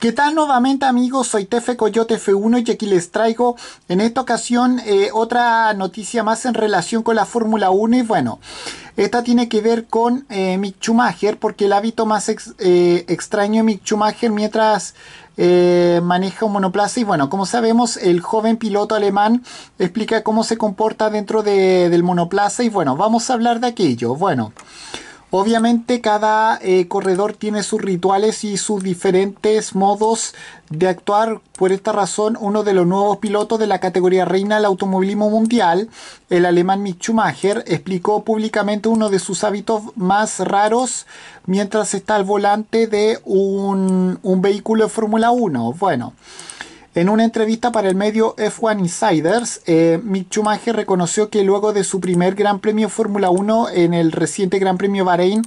¿Qué tal nuevamente amigos? Soy Tefe Coyote F1 y aquí les traigo en esta ocasión eh, otra noticia más en relación con la Fórmula 1 y bueno, esta tiene que ver con eh, Mick Schumacher porque el hábito más eh, extraño de Mick Schumacher mientras maneja un monoplaza y bueno, como sabemos el joven piloto alemán explica cómo se comporta dentro del monoplaza y bueno, vamos a hablar de aquello. Bueno. Obviamente cada eh, corredor tiene sus rituales y sus diferentes modos de actuar. Por esta razón, uno de los nuevos pilotos de la categoría reina del automovilismo mundial, el alemán Mick Schumacher, explicó públicamente uno de sus hábitos más raros mientras está al volante de un, un vehículo de Fórmula 1. Bueno. En una entrevista para el medio F1 Insiders, eh, reconoció que luego de su primer Gran Premio Fórmula 1 en el reciente Gran Premio Bahrein,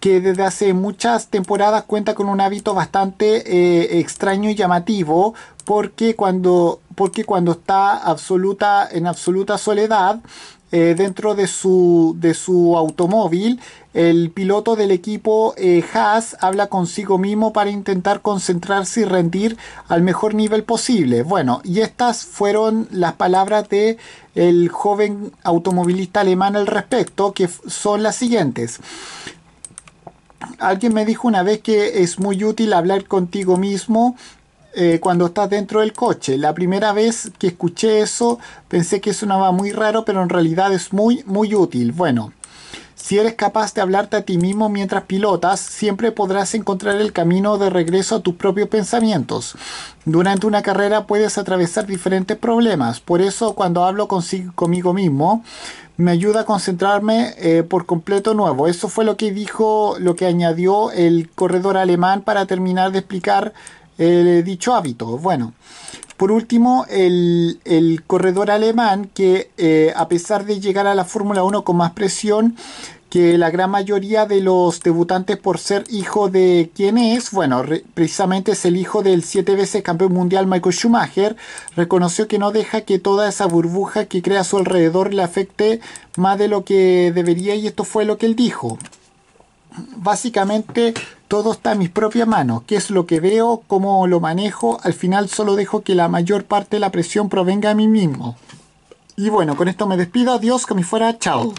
que desde hace muchas temporadas cuenta con un hábito bastante eh, extraño y llamativo, porque cuando, porque cuando está absoluta, en absoluta soledad, eh, dentro de su, automóvil, el piloto del equipo eh, Haas habla consigo mismo para intentar concentrarse y rendir al mejor nivel posible. Bueno, y estas fueron las palabras de el joven automovilista alemán al respecto, que son las siguientes. Alguien me dijo una vez que es muy útil hablar contigo mismo eh, cuando estás dentro del coche. La primera vez que escuché eso pensé que sonaba muy raro, pero en realidad es muy, muy útil. Bueno, si eres capaz de hablarte a ti mismo mientras pilotas, siempre podrás encontrar el camino de regreso a tus propios pensamientos. Durante una carrera puedes atravesar diferentes problemas, por eso cuando hablo conmigo mismo, me ayuda a concentrarme eh, por completo nuevo. Eso fue lo que dijo, lo que añadió el corredor alemán para terminar de explicar eh, dicho hábito. Bueno, por último, el, corredor alemán que eh, a pesar de llegar a la Fórmula 1 con más presión, que la gran mayoría de los debutantes por ser hijo de quién es, bueno, precisamente es el hijo del siete veces campeón mundial Michael Schumacher, reconoció que no deja que toda esa burbuja que crea a su alrededor le afecte más de lo que debería y esto fue lo que él dijo. Básicamente todo está en mis propias manos, qué es lo que veo, cómo lo manejo, al final solo dejo que la mayor parte de la presión provenga a mí mismo. Y bueno, con esto me despido, adiós, que me fuera, chao.